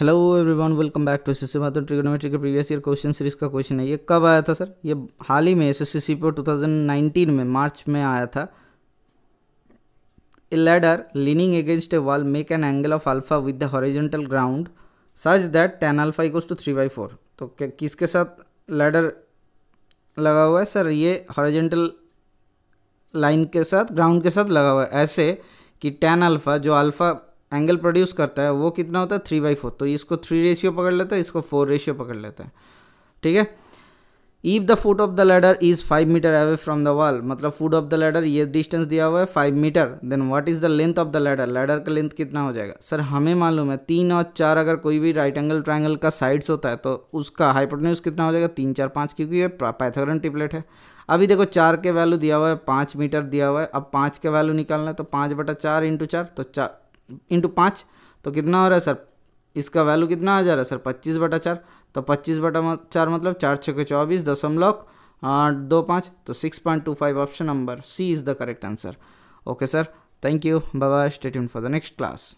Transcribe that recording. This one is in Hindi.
hello everyone welcome back to सी मात्र ट्रिग्नोमेट्री के प्रीवियस ईयर क्वेश्चन सीरीज का क्वेश्चन है ये कब आया था सर ये हाल ही में S S C C two में मार्च में आया था a ladder leaning against a wall make an angle of alpha with the horizontal ground such that tan alpha equal to three by four तो किसके साथ लैडर लगा हुआ है सर ये हॉरिजेंटल लाइन के साथ ग्राउंड के साथ लगा हुआ है ऐसे कि टेन अल्फा जो अल्फा एंगल प्रोड्यूस करता है वो कितना होता है थ्री बाई फोर तो इसको थ्री रेशियो पकड़ लेता है इसको फोर रेशियो पकड़ लेता है ठीक है if the foot of the ladder is five metre away from the wall मतलब फुट ऑफ द लैडर ये डिस्टेंस दिया हुआ है five metre then what is the length of the ladder ladder का लेंथ कितना हो जाएगा सर हमें मालूम है तीन और चार अगर कोई भी राइट एंगल ट्राइंगल का साइड्स होता है तो उसका हाइपोटेन्यूज कितना हो जाएगा तीन चार पाँच क्योंकि ये पाइथागोरन टिपलेट है अभी देखो चार के वैल्यू दिया हुआ है पाँच मीटर दिया हुआ है अब पाँच के वैल्यू निकालना है तो पाँच बटा चार इंटू चार तो चार इंटू पाँच तो कितना हो रहा है सर इसका वैल्यू कितना आ जा रहा है सर पच्चीस बटा चार तो पच्चीस बटा चार मतलब चार छः के चौबीस दशमलव दो पाँच तो six point two five option number C is the correct answer okay sir thank you bye bye stay for the next class